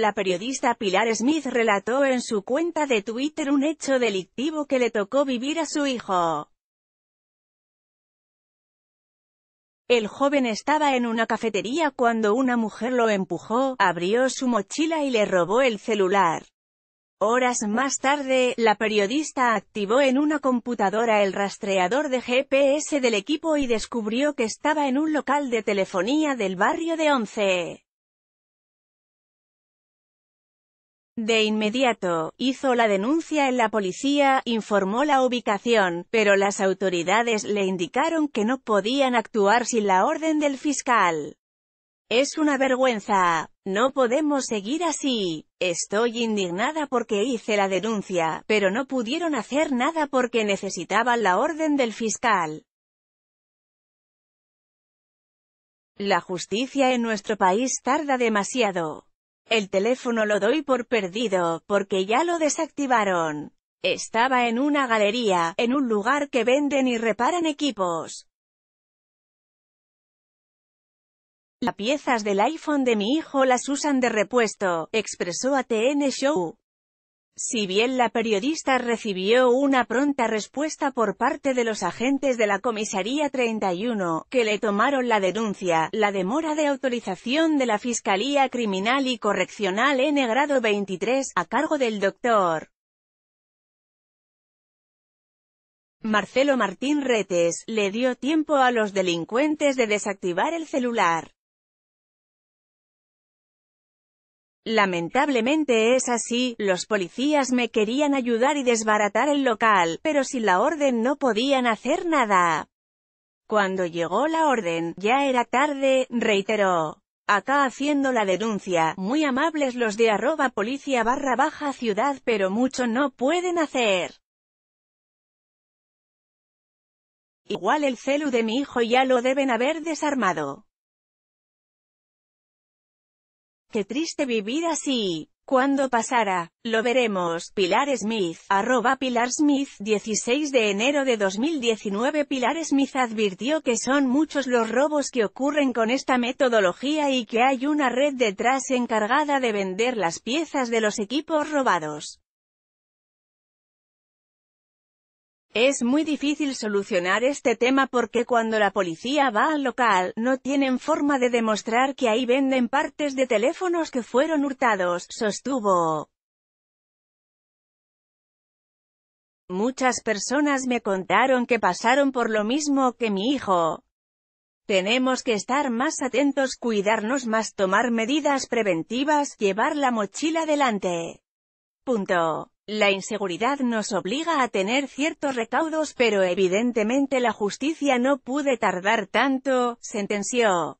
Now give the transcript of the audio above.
La periodista Pilar Smith relató en su cuenta de Twitter un hecho delictivo que le tocó vivir a su hijo. El joven estaba en una cafetería cuando una mujer lo empujó, abrió su mochila y le robó el celular. Horas más tarde, la periodista activó en una computadora el rastreador de GPS del equipo y descubrió que estaba en un local de telefonía del barrio de Once. De inmediato, hizo la denuncia en la policía, informó la ubicación, pero las autoridades le indicaron que no podían actuar sin la orden del fiscal. Es una vergüenza. No podemos seguir así. Estoy indignada porque hice la denuncia, pero no pudieron hacer nada porque necesitaban la orden del fiscal. La justicia en nuestro país tarda demasiado. El teléfono lo doy por perdido, porque ya lo desactivaron. Estaba en una galería, en un lugar que venden y reparan equipos. Las piezas del iPhone de mi hijo las usan de repuesto, expresó ATN Show. Si bien la periodista recibió una pronta respuesta por parte de los agentes de la comisaría 31, que le tomaron la denuncia, la demora de autorización de la Fiscalía Criminal y Correccional N grado 23, a cargo del doctor Marcelo Martín Retes, le dio tiempo a los delincuentes de desactivar el celular. Lamentablemente es así, los policías me querían ayudar y desbaratar el local, pero sin la orden no podían hacer nada. Cuando llegó la orden, ya era tarde, reiteró. Acá haciendo la denuncia, muy amables los de arroba policía barra baja ciudad pero mucho no pueden hacer. Igual el celu de mi hijo ya lo deben haber desarmado. Qué triste vivir así. Cuando pasara? Lo veremos. Pilar Smith, arroba Pilar Smith, 16 de enero de 2019 Pilar Smith advirtió que son muchos los robos que ocurren con esta metodología y que hay una red detrás encargada de vender las piezas de los equipos robados. Es muy difícil solucionar este tema porque cuando la policía va al local, no tienen forma de demostrar que ahí venden partes de teléfonos que fueron hurtados, sostuvo. Muchas personas me contaron que pasaron por lo mismo que mi hijo. Tenemos que estar más atentos, cuidarnos más, tomar medidas preventivas, llevar la mochila adelante. Punto. La inseguridad nos obliga a tener ciertos recaudos pero evidentemente la justicia no pude tardar tanto, sentenció.